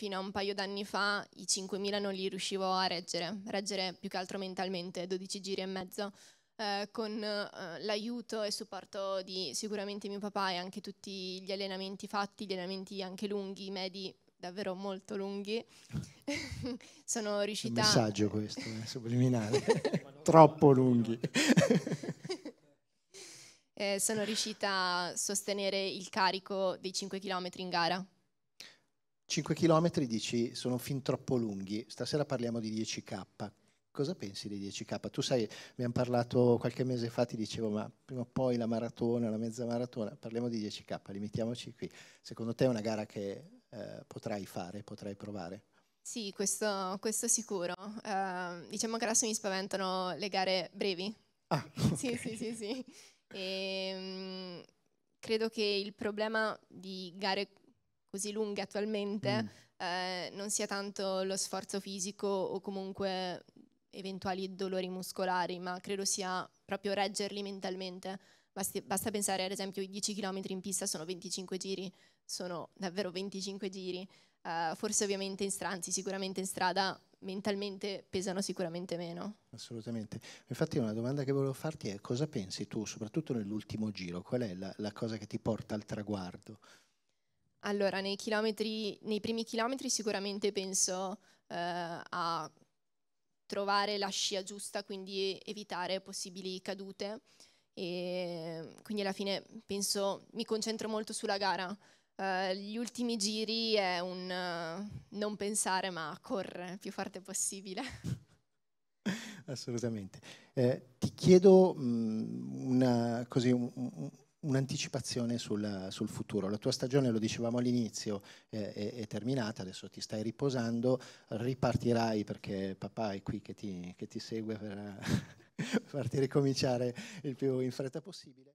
fino a un paio d'anni fa i 5.000 non li riuscivo a reggere, reggere più che altro mentalmente, 12 giri e mezzo, eh, con eh, l'aiuto e supporto di sicuramente mio papà e anche tutti gli allenamenti fatti, gli allenamenti anche lunghi, medi, davvero molto lunghi. Sono riuscita... Un messaggio questo, eh, subliminale, troppo lunghi. Eh, sono riuscita a sostenere il carico dei 5 km in gara 5 km dici sono fin troppo lunghi, stasera parliamo di 10K. Cosa pensi dei 10K? Tu sai, abbiamo parlato qualche mese fa, ti dicevo, ma prima o poi la maratona, la mezza maratona, parliamo di 10K, limitiamoci qui. Secondo te è una gara che eh, potrai fare, potrai provare? Sì, questo, questo sicuro. Uh, diciamo che adesso mi spaventano le gare brevi. Ah, okay. sì, sì, sì, sì. E, um, credo che il problema di gare così lunghe attualmente, mm. eh, non sia tanto lo sforzo fisico o comunque eventuali dolori muscolari, ma credo sia proprio reggerli mentalmente. Basti, basta pensare ad esempio ai 10 km in pista sono 25 giri, sono davvero 25 giri, eh, forse ovviamente in strada, anzi sicuramente in strada mentalmente pesano sicuramente meno. Assolutamente. Infatti una domanda che volevo farti è cosa pensi tu, soprattutto nell'ultimo giro, qual è la, la cosa che ti porta al traguardo? Allora, nei, chilometri, nei primi chilometri sicuramente penso eh, a trovare la scia giusta, quindi evitare possibili cadute. E quindi alla fine penso mi concentro molto sulla gara. Uh, gli ultimi giri è un uh, non pensare ma correre il più forte possibile. Assolutamente. Eh, ti chiedo mh, mm, una, così, un, un'anticipazione sul, sul, futuro. La tua stagione, lo dicevamo all'inizio, è, è, terminata, adesso ti stai riposando, ripartirai perché papà è qui che ti, che ti segue per farti ricominciare il più in fretta possibile.